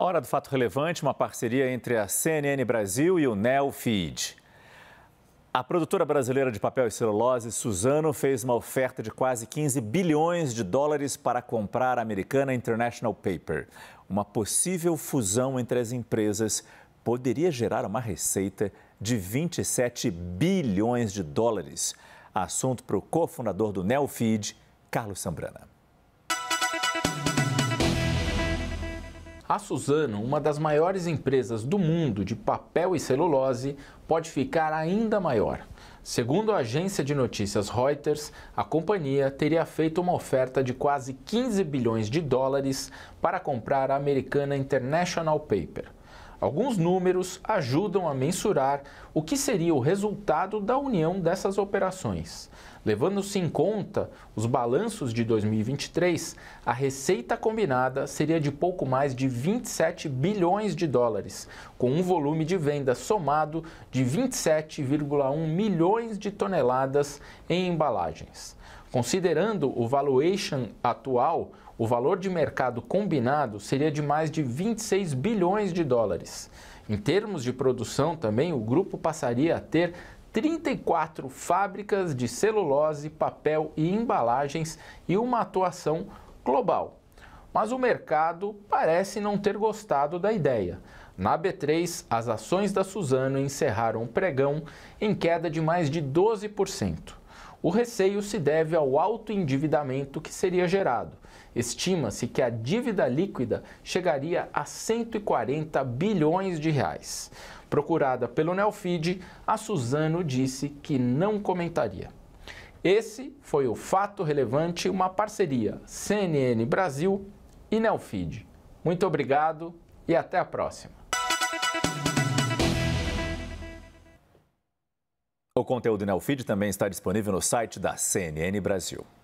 Hora do Fato Relevante, uma parceria entre a CNN Brasil e o Neofeed. A produtora brasileira de papel e celulose, Suzano, fez uma oferta de quase 15 bilhões de dólares para comprar a americana International Paper. Uma possível fusão entre as empresas poderia gerar uma receita de 27 bilhões de dólares. Assunto para o cofundador do Neofeed, Carlos Sambrana. A Suzano, uma das maiores empresas do mundo de papel e celulose, pode ficar ainda maior. Segundo a agência de notícias Reuters, a companhia teria feito uma oferta de quase 15 bilhões de dólares para comprar a americana International Paper. Alguns números ajudam a mensurar o que seria o resultado da união dessas operações. Levando-se em conta os balanços de 2023, a receita combinada seria de pouco mais de 27 bilhões de dólares, com um volume de venda somado de 27,1 milhões de toneladas em embalagens. Considerando o valuation atual, o valor de mercado combinado seria de mais de 26 bilhões de dólares. Em termos de produção também, o grupo passaria a ter 34 fábricas de celulose, papel e embalagens e uma atuação global. Mas o mercado parece não ter gostado da ideia. Na B3, as ações da Suzano encerraram o pregão em queda de mais de 12%. O receio se deve ao alto endividamento que seria gerado. Estima-se que a dívida líquida chegaria a 140 bilhões de reais. Procurada pelo Nelfeed, a Suzano disse que não comentaria. Esse foi o Fato Relevante, uma parceria CNN Brasil e Nelfeed. Muito obrigado e até a próxima. O conteúdo Nelfeed também está disponível no site da CNN Brasil.